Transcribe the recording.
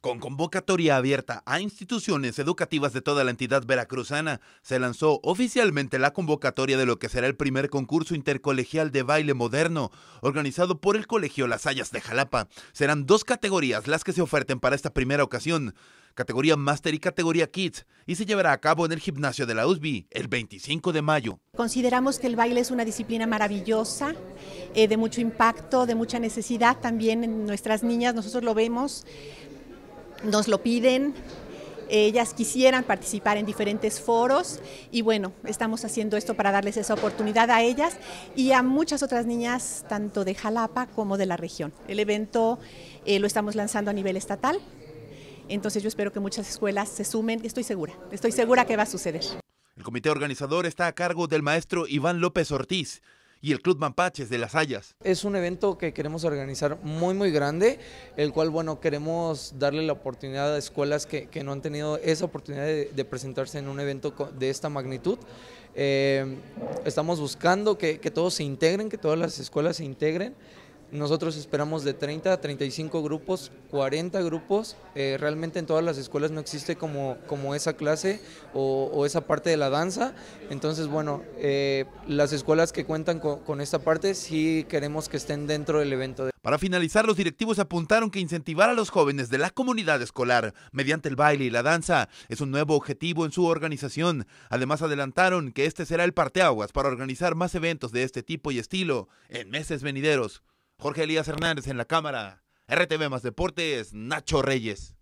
Con convocatoria abierta a instituciones educativas de toda la entidad veracruzana, se lanzó oficialmente la convocatoria de lo que será el primer concurso intercolegial de baile moderno, organizado por el Colegio Las Hayas de Jalapa. Serán dos categorías las que se oferten para esta primera ocasión, categoría Master y categoría Kids, y se llevará a cabo en el gimnasio de la USB el 25 de mayo. Consideramos que el baile es una disciplina maravillosa, eh, de mucho impacto, de mucha necesidad también en nuestras niñas, nosotros lo vemos nos lo piden, ellas quisieran participar en diferentes foros y bueno, estamos haciendo esto para darles esa oportunidad a ellas y a muchas otras niñas, tanto de Jalapa como de la región. El evento eh, lo estamos lanzando a nivel estatal, entonces yo espero que muchas escuelas se sumen, estoy segura, estoy segura que va a suceder. El comité organizador está a cargo del maestro Iván López Ortiz y el Club Mampaches de Las Hayas. Es un evento que queremos organizar muy, muy grande, el cual, bueno, queremos darle la oportunidad a escuelas que, no han tenido esa oportunidad de, presentarse en un evento de esta magnitud. Eh, estamos buscando que, que todos se integren, que todas las escuelas se integren. Nosotros esperamos de 30 a 35 grupos, 40 grupos. Eh, realmente en todas las escuelas no existe como, como esa clase o, esa parte de la danza. Entonces, bueno, eh, las escuelas que cuentan con, esta parte sí queremos que estén dentro del evento. Para finalizar, los directivos apuntaron que incentivar a los jóvenes de la comunidad escolar mediante el baile y la danza es un nuevo objetivo en su organización. Además, adelantaron que este será el parteaguas para organizar más eventos de este tipo y estilo en meses venideros. Jorge Elías Hernández en la cámara. RTV Más Deportes, Nacho Reyes.